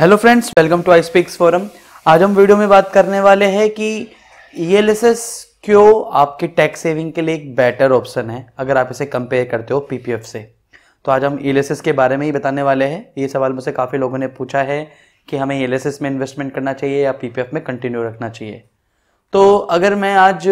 hello friends welcome to I speaks forum आज हम video में बात करने वाले हैं कि ई e क्यों आपके टैक्स सेविंग के लिए एक बेटर ऑप्शन है अगर आप इसे कंपेयर करते हो पीपीएफ से तो आज हम ई e के बारे में ही बताने वाले हैं ये सवाल मुझसे काफ़ी लोगों ने पूछा है कि हमें ई e में इन्वेस्टमेंट करना चाहिए या पी में कंटिन्यू रखना चाहिए तो अगर मैं आज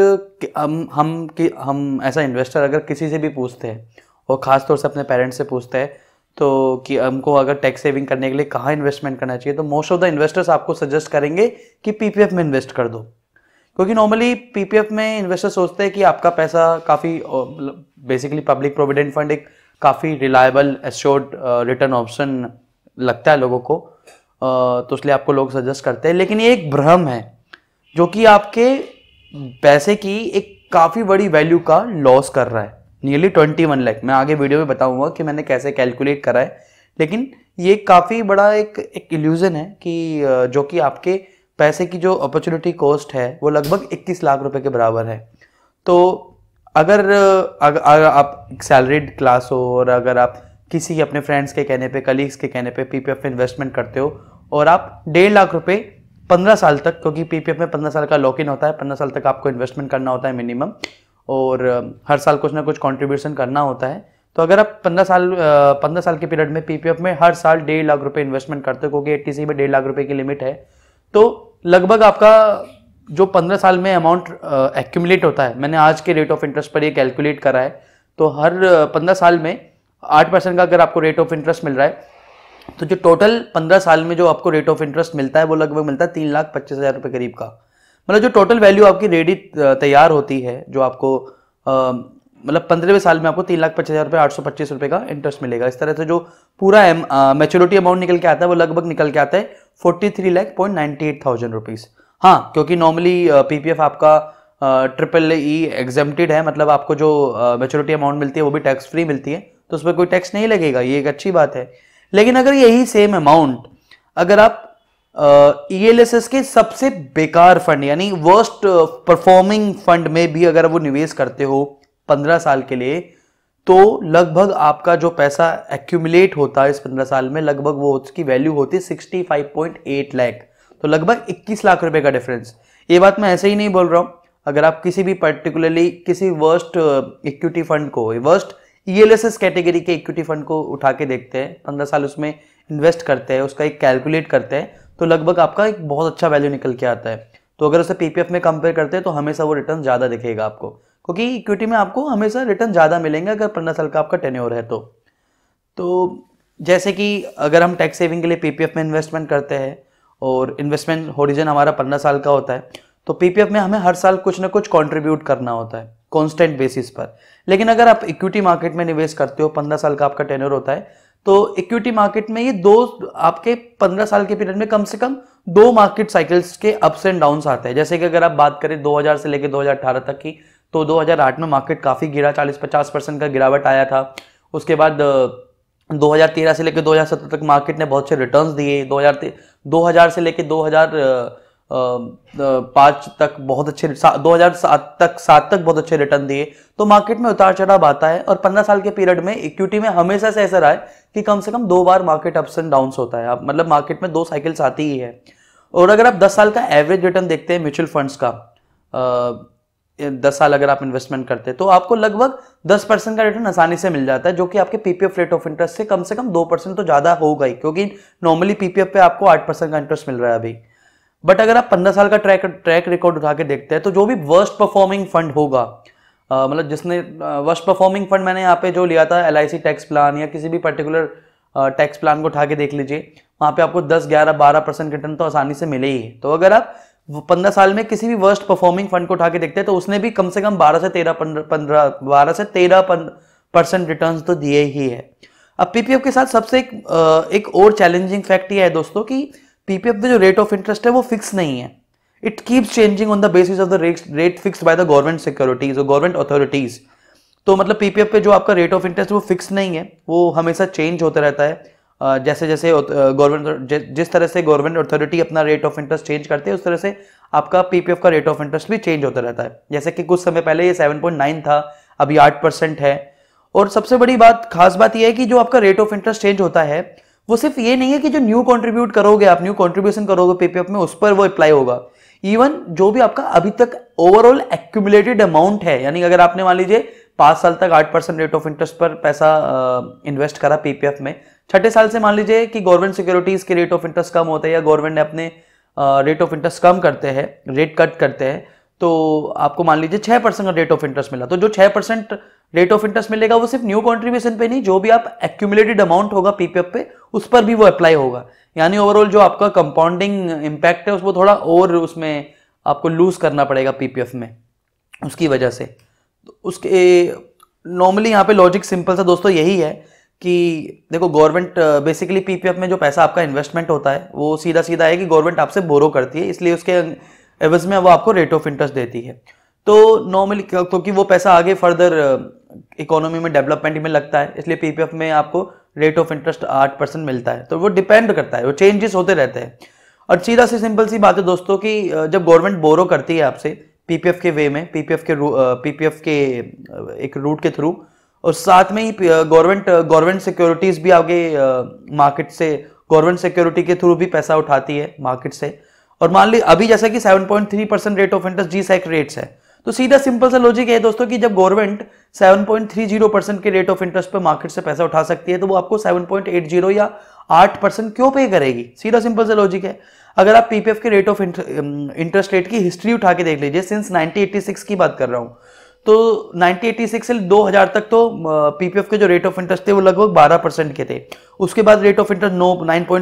हम हम कि हम ऐसा इन्वेस्टर अगर किसी से भी पूछते हैं और ख़ासतौर से अपने पेरेंट्स से पूछते हैं तो कि हमको अगर टैक्स सेविंग करने के लिए कहाँ इन्वेस्टमेंट करना चाहिए तो मोस्ट ऑफ द इन्वेस्टर्स आपको सजेस्ट करेंगे कि पीपीएफ में इन्वेस्ट कर दो क्योंकि नॉर्मली पीपीएफ में इन्वेस्टर सोचते हैं कि आपका पैसा काफ़ी बेसिकली पब्लिक प्रोविडेंट फंड एक काफ़ी रिलायबल एश्योर्ड रिटर्न ऑप्शन लगता है लोगों को तो इसलिए आपको लोग सजेस्ट करते हैं लेकिन ये एक भ्रम है जो कि आपके पैसे की एक काफ़ी बड़ी वैल्यू का लॉस कर रहा है नियरली ट्वेंटी वन लैख मैं आगे वीडियो में बताऊंगा कि मैंने कैसे कैलकुलेट करा है लेकिन ये काफ़ी बड़ा एक एक इल्यूज़न है कि जो कि आपके पैसे की जो अपॉर्चुनिटी कॉस्ट है वो लगभग 21 लाख रुपए के बराबर है तो अगर अगर, अगर आप सैलरीड क्लास हो और अगर आप किसी अपने फ्रेंड्स के कहने पे कलीग्स के कहने पे पीपीएफ में इन्वेस्टमेंट करते हो और आप डेढ़ लाख रुपए पंद्रह साल तक क्योंकि पीपीएफ में पंद्रह साल का लॉक इन होता है पंद्रह साल तक आपको इन्वेस्टमेंट करना होता है मिनिमम और हर साल कुछ ना कुछ कॉन्ट्रीब्यूशन करना होता है तो अगर आप पंद्रह साल पंद्रह साल के पीरियड में पीपीएफ में हर साल डेढ़ लाख रुपए इन्वेस्टमेंट करते हो क्योंकि एटीसी में डेढ़ लाख रुपए की लिमिट है तो लगभग आपका जो पंद्रह साल में अमाउंट एक्यूमुलेट होता है मैंने आज के रेट ऑफ इंटरेस्ट पर ये कैलकुलेट करा है तो हर पंद्रह साल में आठ परसेंट का अगर आपको रेट ऑफ इंटरेस्ट मिल रहा है तो जो टोटल पंद्रह साल में जो आपको रेट ऑफ इंटरेस्ट मिलता है वो लगभग मिलता है तीन लाख पच्चीस हज़ार रुपये करीब का मतलब जो टोटल वैल्यू आपकी रेडी तैयार होती है जो आपको मतलब पंद्रहवें साल में आपको तीन लाख पचास हज़ार रुपये आठ सौ पच्चीस रुपये का इंटरेस्ट मिलेगा इस तरह से जो पूरा मेच्योरिटी अमाउंट निकल के आता है वो लगभग निकल के आता है forty three lakh point ninety eight thousand rupees हाँ क्योंकि नॉर्मली पीपीएफ आपका ट्रिपल ई एग्जेम्प्टेड है मतलब आपको जो मेच्योरिटी अमाउंट मिलती है वो भी टैक्स फ्री मिलती है तो उस पर कोई टैक्स नहीं लगेगा ये एक अच्छी बात है लेकिन अगर यही सेम अमाउंट अगर आप ईएलएसएस e के सबसे बेकार फंड यानी वर्स्ट परफॉर्मिंग फंड में भी अगर वो निवेश करते हो पंद्रह साल के लिए तो लगभग आपका जो पैसा एक्यूमुलेट होता है इस पंद्रह साल में लगभग वो उसकी वैल्यू होती है sixty five point eight lakh तो लगभग इक्कीस लाख रुपए का डिफरेंस ये बात मैं ऐसे ही नहीं बोल रहा हूँ अगर आप किसी भी पर्टिकुलरली किसी वर्स्ट इक्विटी फंड को वर्स्ट ईएलएसएस कैटेगरी के इक्विटी फंड को उठा के देखते हैं पंद्रह साल उसमें इन्वेस्ट करते हैं उसका एक कैलकुलेट करते हैं तो लगभग आपका एक बहुत अच्छा वैल्यू निकल के आता है तो अगर उसे पीपीएफ में कंपेयर करते हैं तो हमेशा वो रिटर्न ज़्यादा दिखेगा आपको क्योंकि इक्विटी में आपको हमेशा रिटर्न ज़्यादा मिलेंगे अगर पंद्रह साल का आपका टेन्योर है तो तो जैसे कि अगर हम टैक्स सेविंग के लिए पीपीएफ में इन्वेस्टमेंट करते हैं और इन्वेस्टमेंट होरिजन हमारा पंद्रह साल का होता है तो पीपीएफ में हमें हर साल कुछ ना कुछ कॉन्ट्रीब्यूट करना होता है कॉन्स्टेंट बेसिस पर लेकिन अगर आप इक्विटी मार्केट में निवेश करते हो पंद्रह साल का आपका टेन्योर होता है तो इक्विटी मार्केट में ये दो आपके पंद्रह साल के पीरियड में कम से कम दो मार्केट साइकिल्स के अप्स एंड डाउन्स आते हैं जैसे कि अगर आप बात करें 2000 से लेकर 2018 तक की तो 2008 में मार्केट काफ़ी गिरा 40-50 परसेंट का गिरावट आया था उसके बाद 2013 से लेकर 2017 तक मार्केट ने बहुत से रिटर्न्स दिए 2000 हजार से लेकर 2000 पाँच तक बहुत अच्छे दो हजार सात तक सात तक बहुत अच्छे रिटर्न दिए तो मार्केट में उतार चढ़ाव आता है और पंद्रह साल के पीरियड में इक्विटी में हमेशा से ऐसा रहा है कि कम से कम दो बार मार्केट अप्स एंड डाउन होता है मतलब मार्केट में दो साइकिल्स आती ही है और अगर आप दस साल का एवरेज रिटर्न देखते हैं म्यूचुअल फंड्स का दस साल अगर आप इन्वेस्टमेंट करते हैं तो आपको लगभग दस परसेंट का रिटर्न आसानी से मिल जाता है जो कि आपके पीपीएफ रेट ऑफ इंटरेस्ट से कम से कम दो परसेंट तो ज़्यादा होगा ही क्योंकि नॉर्मली पीपीएफ पे आपको आठ परसेंट का इंटरेस्ट मिल रहा है अभी बट अगर आप पंद्रह साल का ट्रैक ट्रैक रिकॉर्ड उठा के देखते हैं तो जो भी वर्स्ट परफॉर्मिंग फंड होगा मतलब जिसने वर्स्ट परफॉर्मिंग फंड मैंने यहाँ पे जो लिया था एल टैक्स प्लान या किसी भी पर्टिकुलर टैक्स प्लान को उठा के देख लीजिए वहाँ पे आपको 10, 11, 12 परसेंट रिटर्न तो आसानी से मिले ही है तो अगर आप पंद्रह साल में किसी भी वर्स्ट परफॉर्मिंग फंड को उठा के देखते हैं तो उसने भी कम से कम बारह से तेरह पंद्रह बारह से तेरह परसेंट रिटर्न तो दिए ही है अब पीपीएफ के साथ सबसे एक, एक और चैलेंजिंग फैक्ट ये है दोस्तों की पीपीएफ का जो रेट ऑफ इंटरेस्ट है वो फिक्स नहीं है it keeps changing on the basis of the rate rate fix by the government securities और गवर्नमेंट अथॉरिटीज तो मतलब पीपीएफ पे जो आपका रेट ऑफ इंटरेस्ट वो फिक्स नहीं है वो हमेशा चेंज होता रहता है जैसे जैसे गवर्नमेंट जिस तरह से गवर्नमेंट अथॉरिटी अपना रेट ऑफ इंटरेस्ट चेंज करते हैं उस तरह से आपका पीपीएफ का रेट ऑफ इंटरेस्ट भी चेंज होता रहता है जैसे कि कुछ समय पहले ये 7.9 था अभी 8 परसेंट है और सबसे बड़ी बात खास बात यह है कि जो आपका रेट ऑफ इंटरेस्ट चेंज होता है वो सिर्फ ये नहीं है कि जो न्यू कंट्रीब्यूट करोगे आप न्यू कंट्रीब्यूशन करोगे पेपीएफ में उस पर वो अप्लाई होगा इवन जो भी आपका अभी तक ओवरऑल एक्यूमुलेटेड अमाउंट है यानी अगर आपने मान लीजिए पांच साल तक आठ परसेंट रेट ऑफ इंटरेस्ट पर पैसा इन्वेस्ट करा पीपीएफ में छठे साल से मान लीजिए कि गवर्नमेंट सिक्योरिटीज के रेट ऑफ इंटरेस्ट कम होते हैं या गवर्नमेंट ने अपने रेट ऑफ इंटरेस्ट कम करते हैं रेट कट करते हैं तो आपको मान लीजिए छह परसेंट का रेट ऑफ इंटरेस्ट मिला तो जो छह परसेंट रेट ऑफ इंटरेस्ट मिलेगा वो सिर्फ न्यू कॉन्ट्रीब्यूशन पे नहीं जो भी आप एक्यूमुलेटेड अमाउंट होगा पीपीएफ पे उस पर भी वो अप्लाई होगा यानी ओवरऑल जो आपका कंपाउंडिंग इम्पैक्ट है उसको थोड़ा और उसमें आपको लूज करना पड़ेगा पीपीएफ में उसकी वजह से तो उसके नॉर्मली यहाँ पे लॉजिक सिंपल सा दोस्तों यही है कि देखो गवर्नमेंट बेसिकली पीपीएफ में जो पैसा आपका इन्वेस्टमेंट होता है वो सीधा सीधा है कि गवर्नमेंट आपसे बोरो करती है इसलिए उसके एवज में वो आपको रेट ऑफ इंटरेस्ट देती है तो नॉर्मली क्योंकि वो पैसा आगे फर्दर इकोनॉमी में डेवलपमेंट में लगता है इसलिए पीपीएफ में आपको रेट ऑफ इंटरेस्ट आठ परसेंट मिलता है तो वो डिपेंड करता है वो चेंजेस होते रहते हैं और सीधा सी सिंपल सी बात है दोस्तों कि जब गवर्नमेंट बोरो करती है आपसे पीपीएफ के वे में पीपीएफ के पीपीएफ के एक रूट के थ्रू और साथ में ही गवर्नमेंट गवर्नमेंट सिक्योरिटीज़ भी आगे मार्केट से गवर्नमेंट सिक्योरिटी के थ्रू भी पैसा उठाती है मार्केट से और मान ली अभी जैसा कि 7.3 percent rate of interest G sec rates है तो सीधा सिंपल सा लॉजिक है दोस्तों कि जब गवर्नमेंट 7.30 परसेंट के रेट ऑफ इंटरेस्ट पे मार्केट से पैसा उठा सकती है तो वो आपको 7.80 या 8 परसेंट क्यों पे करेगी सीधा सिंपल सा लॉजिक है अगर आप पीपीएफ के रेट ऑफ इंटरेस्ट रेट की हिस्ट्री उठा के देख लीजिए सिंस नाइनटीन की बात कर रहा हूँ तो नाइनटीन से दो तक तो पीपीएफ uh, के जो रेट ऑफ इंटरेस्ट थे वो लगभग बारह परसेंट के थे उसके बाद रेट ऑफ इंटरेस्ट नो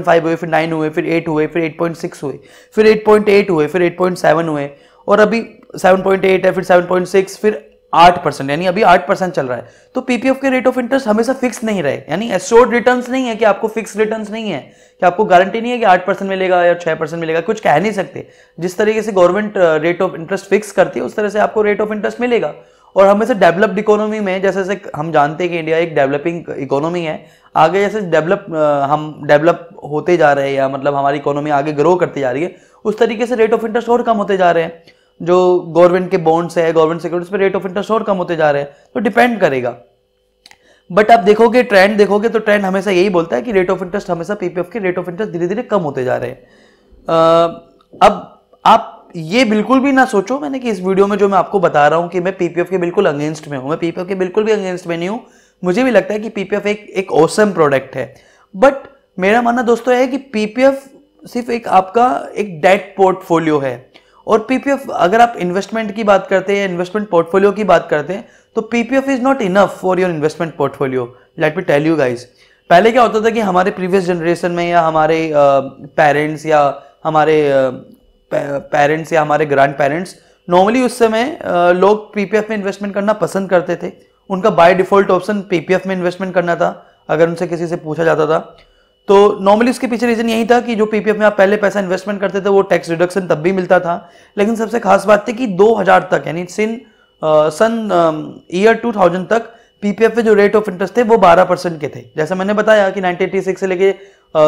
9.5 हुए फिर नाइन हुए फिर एट हुए फिर एट हुए फिर एट हुए फिर एट हुए और अभी सेवन पॉइंट एट है फिर सेवन पॉइंट सिक्स फिर आठ परसेंट यानी अभी आठ परसेंट चल रहा है तो पीपीएफ के रेट ऑफ इंटरेस्ट हमेशा फिक्स नहीं रहे यानी एसोर्ड रिटर्न नहीं है कि आपको फिक्स रिटर्न नहीं है कि आपको गारंटी नहीं है कि आठ परसेंट मिलेगा या छह परसेंट मिलेगा कुछ कह नहीं सकते जिस तरीके से government rate of interest fix करती है उस तरह से आपको रेट ऑफ इंटरेस्ट मिलेगा और हमेशा डेवलप्ड इकोनॉमी में जैसे जैसे हम जानते हैं कि इंडिया एक डेवलपिंग इकोनॉमी है आगे जैसे डेवलप uh, हम डेवलप होते जा रहे हैं या मतलब हमारी इकोनॉमी आगे ग्रो करती जा रही है उस तरीके से रेट ऑफ इंटरेस्ट और कम होते जा रहे हैं जो गवर्नमेंट के बॉन्ड्स है गवर्नमेंट सिक्योरिटीज पे रेट ऑफ इंटरेस्ट और कम होते जा रहे हैं तो डिपेंड करेगा बट आप देखोगे ट्रेंड देखोगे तो ट्रेंड हमेशा यही बोलता है कि रेट ऑफ इंटरेस्ट हमेशा पीपीएफ के रेट ऑफ इंटरेस्ट धीरे धीरे कम होते जा रहे हैं अब आप ये बिल्कुल भी ना सोचो मैंने कि इस वीडियो में जो मैं आपको बता रहा हूँ कि मैं पीपीएफ के बिल्कुल अगेंस्ट में हूँ मैं पीपीएफ के बिल्कुल भी अगेंस्ट में नहीं हूँ मुझे भी लगता है कि पीपीएफ एक एक ओसम प्रोडक्ट है बट मेरा मानना दोस्तों है कि पीपीएफ सिर्फ एक आपका एक डेट पोर्टफोलियो है और पीपीएफ अगर आप इन्वेस्टमेंट की बात करते हैं इन्वेस्टमेंट पोर्टफोलियो की बात करते हैं तो PPF is not enough for your investment portfolio let me tell you guys पहले क्या होता था कि हमारे प्रीवियस जनरेशन में या हमारे पेरेंट्स uh, या हमारे पेरेंट्स uh, या हमारे ग्रैंड पेरेंट्स नॉर्मली उस समय uh, लोग पीपीएफ में इन्वेस्टमेंट करना पसंद करते थे उनका बाय डिफॉल्ट ऑप्शन पीपीएफ में इन्वेस्टमेंट करना था अगर उनसे किसी से पूछा जाता था तो नॉर्मली इसके पीछे रीज़न यही था कि जो पीपीएफ में आप पहले पैसा इन्वेस्टमेंट करते थे वो टैक्स रिडक्शन तब भी मिलता था लेकिन सबसे खास बात थी कि 2000 तक यानी सिन सन ईयर 2000 तक पीपीएफ पे जो रेट ऑफ इंटरेस्ट थे वो 12 परसेंट के थे जैसे मैंने बताया कि 1986 से लेके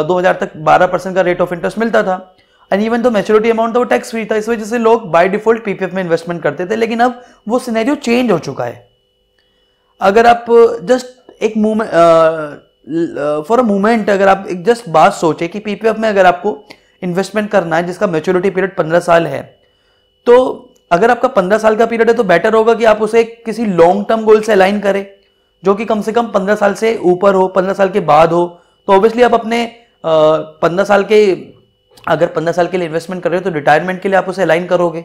दो हजार तक बारह परसेंट का रेट ऑफ इंटरेस्ट मिलता था and even though maturity amount था वो टैक्स फ्री था इस वजह से लोग बाय डिफॉल्ट पीपीएफ में इन्वेस्टमेंट करते थे लेकिन अब वो सिनेरियो चेंज हो चुका है अगर आप जस्ट एक मूवमेंट फॉर अ मोमेंट अगर आप एक जस्ट बात सोचे कि पीपीएफ में अगर आपको इन्वेस्टमेंट करना है जिसका मेच्योरिटी पीरियड पंद्रह साल है तो अगर आपका पंद्रह साल का पीरियड है तो बेटर होगा कि आप उसे किसी लॉन्ग टर्म गोल से अलाइन करें जो कि कम से कम पंद्रह साल से ऊपर हो पंद्रह साल के बाद हो तो ऑब्वियसली आप अपने पंद्रह साल के अगर पंद्रह साल के लिए इन्वेस्टमेंट कर रहे हो तो रिटायरमेंट के लिए आप उसे अलाइन करोगे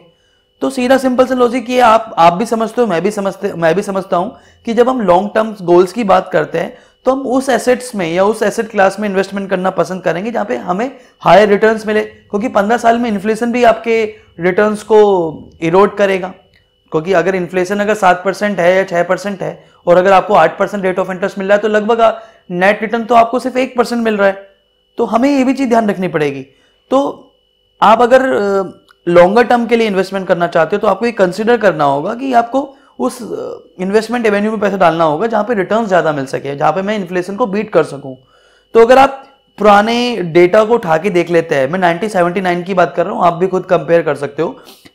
तो सीधा सिंपल से लॉजिक ये आप आप भी समझते हो मैं भी समझते मैं भी समझता हूँ कि जब हम लॉन्ग टर्म गोल्स की बात करते हैं तो हम उस एसेट्स में या उस एसेट क्लास में इन्वेस्टमेंट करना पसंद करेंगे जहां पे हमें हायर रिटर्न्स मिले क्योंकि पंद्रह साल में इन्फ्लेशन भी आपके रिटर्न्स को इरोड करेगा क्योंकि अगर इन्फ्लेशन अगर सात परसेंट है या छह परसेंट है और अगर आपको आठ परसेंट रेट ऑफ इंटरेस्ट मिल रहा है तो लगभग नेट रिटर्न तो आपको सिर्फ एक परसेंट मिल रहा है तो हमें ये भी चीज़ ध्यान रखनी पड़ेगी तो आप अगर लॉन्गर टर्म के लिए इन्वेस्टमेंट करना चाहते हो तो आपको ये कंसिडर करना होगा कि आपको उस इन्वेस्टमेंट एवेन्यू में पैसा डालना होगा जहां पे रिटर्न ज्यादा मिल सके जहां पे मैं इन्फ्लेशन को बीट कर सकूं तो अगर आप पुराने डेटा को उठा के देख लेते हैं मैं 1979 की बात कर रहा हूं आप भी खुद कंपेयर कर सकते हो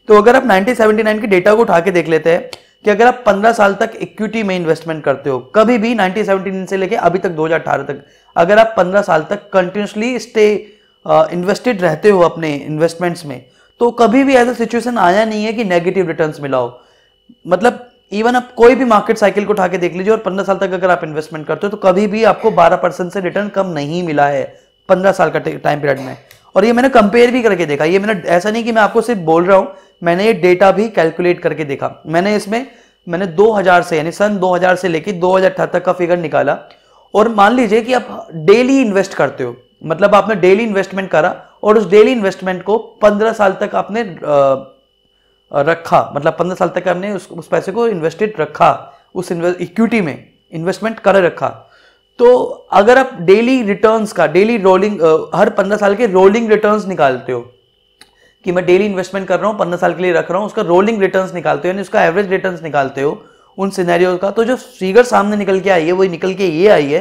तो अगर आप 1979 के डेटा को उठा के देख लेते हैं कि अगर आप 15 साल तक इक्विटी में इन्वेस्टमेंट करते हो कभी भी 1979 से लेके अभी तक 2018 तक अगर आप 15 साल तक कंटिन्यूसली स्टे इन्वेस्टेड रहते हो अपने इन्वेस्टमेंट्स में तो कभी भी ऐसा सिचुएशन आया नहीं है कि नेगेटिव रिटर्न्स मिला हो मतलब इवन आप कोई भी मार्केट साइकिल को उठा के देख लीजिए और पंद्रह साल तक अगर आप इन्वेस्टमेंट करते हो तो कभी भी आपको बारह परसेंट से रिटर्न कम नहीं मिला है पंद्रह साल का टाइम पीरियड में और ये मैंने कंपेयर भी करके देखा ये मैंने ऐसा नहीं कि मैं आपको सिर्फ बोल रहा हूँ मैंने ये डेटा भी कैलकुलेट करके देखा मैंने इसमें मैंने 2000 से यानी सन 2000 से लेके दो तक का फिगर निकाला और मान लीजिए कि आप डेली इन्वेस्ट करते हो मतलब आपने डेली इन्वेस्टमेंट करा और उस डेली इन्वेस्टमेंट को 15 साल तक आपने रखा मतलब पंद्रह साल तक हमने उस, उस पैसे को इन्वेस्टेड रखा उस इक्विटी में इन्वेस्टमेंट कर रखा तो अगर आप डेली रिटर्न्स का डेली रोलिंग हर पंद्रह साल के रोलिंग रिटर्न्स निकालते हो कि मैं डेली इन्वेस्टमेंट कर रहा हूँ पंद्रह साल के लिए रख रहा हूँ उसका रोलिंग रिटर्न्स निकालते हो यानी उसका एवरेज रिटर्न्स निकालते हो उन सिनेरियो का तो जो फिगर सामने निकल के आई है वही निकल के ये आई है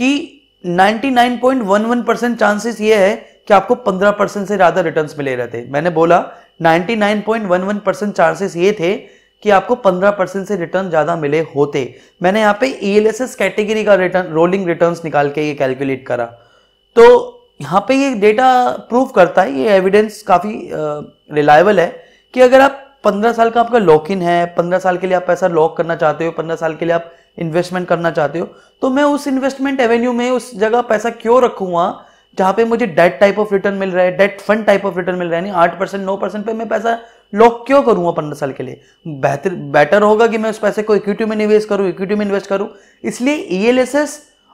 कि 99.11 परसेंट चांसेस ये है कि आपको 15 परसेंट से ज़्यादा रिटर्न्स मिले रहते मैंने बोला 99.11 परसेंट चांसेस ये थे कि आपको 15 परसेंट से रिटर्न ज़्यादा मिले होते मैंने यहाँ पे ई e कैटेगरी का रिटर्न रोलिंग रिटर्न्स निकाल के ये कैलकुलेट करा तो यहाँ पे ये डेटा प्रूव करता है ये एविडेंस काफ़ी रिलायबल है कि अगर आप 15 साल का आपका लॉक इन है 15 साल के लिए आप पैसा लॉक करना चाहते हो 15 साल के लिए आप इन्वेस्टमेंट करना चाहते हो तो मैं उस इन्वेस्टमेंट एवेन्यू में उस जगह पैसा क्यों रखूंगा जहां पे मुझे डेट टाइप ऑफ रिटर्न मिल रहा है debt fund type of return मिल रहा है नहीं आठ परसेंट नौ परसेंट पे मैं पैसा लॉक क्यों करूंगा पंद्रह साल के लिए बेहतर बेटर होगा कि मैं उस पैसे को इक्विटी में निवेश करूं इक्विटी में इन्वेस्ट करूं इसलिए ई e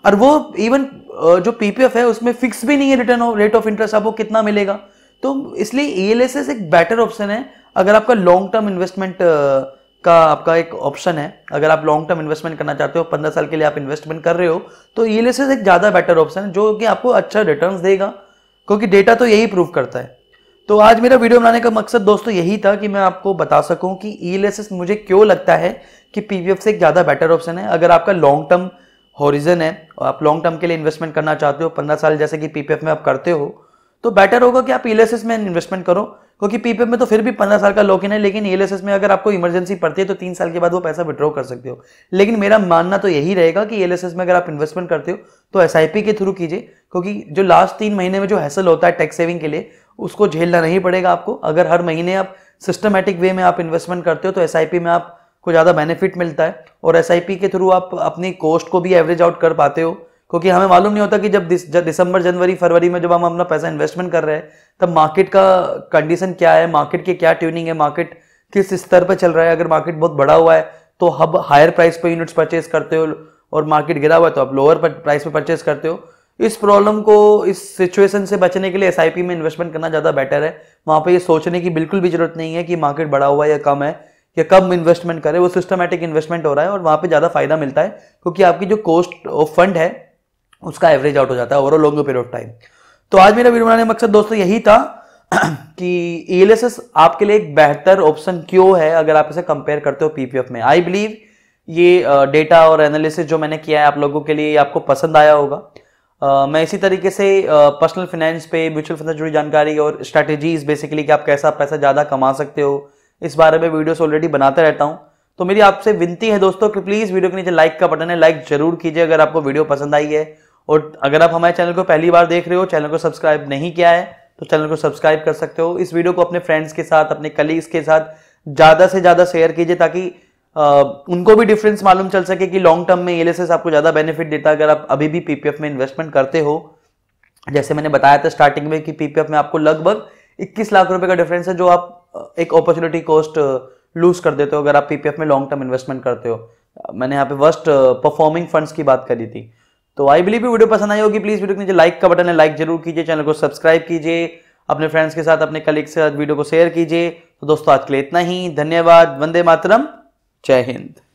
और वो इवन जो पीपीएफ है उसमें फिक्स भी नहीं है रिटर्न रेट ऑफ इंटरेस्ट आपको कितना मिलेगा तो इसलिए ई e एक बेटर ऑप्शन है अगर आपका लॉन्ग टर्म इन्वेस्टमेंट का आपका एक ऑप्शन है अगर आप लॉन्ग टर्म इन्वेस्टमेंट करना चाहते हो पंद्रह साल के लिए आप इन्वेस्टमेंट कर रहे हो तो ई e एक ज़्यादा बेटर ऑप्शन है जो कि आपको अच्छा रिटर्न देगा क्योंकि डेटा तो यही प्रूव करता है तो आज मेरा वीडियो बनाने का मकसद दोस्तों यही था कि मैं आपको बता सकूं कि ई e मुझे क्यों लगता है कि पीवीएफ से एक ज़्यादा बेटर ऑप्शन है अगर आपका लॉन्ग टर्म हॉरिजन है और आप लॉन्ग टर्म के लिए इन्वेस्टमेंट करना चाहते हो पंद्रह साल जैसे कि पीपीएफ में आप करते हो तो बेटर होगा कि आप ई e में इन्वेस्टमेंट करो क्योंकि पीपीएफ में तो फिर भी पंद्रह साल का लॉकिन है लेकिन एलएसएस में अगर आपको इमरजेंसी पड़ती है तो तीन साल के बाद वो पैसा विड्रॉ कर सकते हो लेकिन मेरा मानना तो यही रहेगा कि एलएसएस में अगर आप इन्वेस्टमेंट करते हो तो एस के थ्रू कीजिए क्योंकि जो लास्ट तीन महीने में जो हैसल होता है टैक्स सेविंग के लिए उसको झेलना नहीं पड़ेगा आपको अगर हर महीने आप सिस्टमेटिक वे में आप इन्वेस्टमेंट करते हो तो एस में आपको ज़्यादा बेनिफिट मिलता है और एस के थ्रू आप अपनी कॉस्ट को भी एवरेज आउट कर पाते हो क्योंकि हमें मालूम नहीं होता कि जब दिसंबर जनवरी फरवरी में जब हम अपना पैसा इन्वेस्टमेंट कर रहे हैं तब मार्केट का कंडीशन क्या है मार्केट की क्या ट्यूनिंग है मार्केट किस स्तर पर चल रहा है अगर मार्केट बहुत बड़ा हुआ है तो हम हायर प्राइस पर यूनिट्स परचेज करते हो और मार्केट गिरा हुआ है तो आप लोअर प्राइस पर परचेज करते हो इस प्रॉब्लम को इस सिचुएशन से बचने के लिए एस में इन्वेस्टमेंट करना ज़्यादा बेटर है वहाँ पर ये सोचने की बिल्कुल भी जरूरत नहीं है कि मार्केट बड़ा हुआ है या कम है या कम इन्वेस्टमेंट करें वो सिस्टमेटिक इन्वेस्टमेंट हो रहा है और वहाँ पर ज़्यादा फायदा मिलता है क्योंकि आपकी जो कॉस्ट ऑफ फंड है उसका एवरेज आउट हो जाता है over long period of time तो आज मेरा वीडियो बनाने का मकसद दोस्तों यही था कि ई आपके लिए एक बेहतर ऑप्शन क्यों है अगर आप इसे कंपेयर करते हो पीपीएफ में आई बिलीव ये डेटा और एनालिसिस जो मैंने किया है आप लोगों के लिए आपको पसंद आया होगा मैं इसी तरीके से पर्सनल फाइनेंस पे म्यूचुअल फंड से जुड़ी जानकारी और स्ट्रैटेजीज बेसिकली कि आप कैसा पैसा ज़्यादा कमा सकते हो इस बारे में वीडियोस ऑलरेडी बनाते रहता हूँ तो मेरी आपसे विनती है दोस्तों कि प्लीज़ वीडियो के नीचे लाइक का बटन है लाइक जरूर कीजिए अगर आपको वीडियो पसंद आई है और अगर आप हमारे चैनल को पहली बार देख रहे हो चैनल को सब्सक्राइब नहीं किया है तो चैनल को सब्सक्राइब कर सकते हो इस वीडियो को अपने फ्रेंड्स के साथ अपने कलीग्स के साथ ज़्यादा से ज़्यादा शेयर कीजिए ताकि आ, उनको भी डिफरेंस मालूम चल सके कि लॉन्ग टर्म में एल आपको ज़्यादा बेनिफिट देता है अगर आप अभी भी पीपीएफ में इन्वेस्टमेंट करते हो जैसे मैंने बताया था स्टार्टिंग में कि पीपीएफ में आपको लगभग इक्कीस लाख रुपए का डिफरेंस है जो आप एक अपॉर्चुनिटी कॉस्ट लूज कर देते हो अगर आप पीपीएफ में लॉन्ग टर्म इन्वेस्टमेंट करते हो मैंने यहाँ पे वर्स्ट परफॉर्मिंग फंड्स की बात करी थी तो आई बिलीव वीडियो पसंद आई होगी प्लीज़ वीडियो के नीचे लाइक का बटन है लाइक जरूर कीजिए चैनल को सब्सक्राइब कीजिए अपने फ्रेंड्स के साथ अपने कलीग के साथ वीडियो को शेयर कीजिए तो दोस्तों आज के लिए इतना ही धन्यवाद वंदे मातरम जय हिंद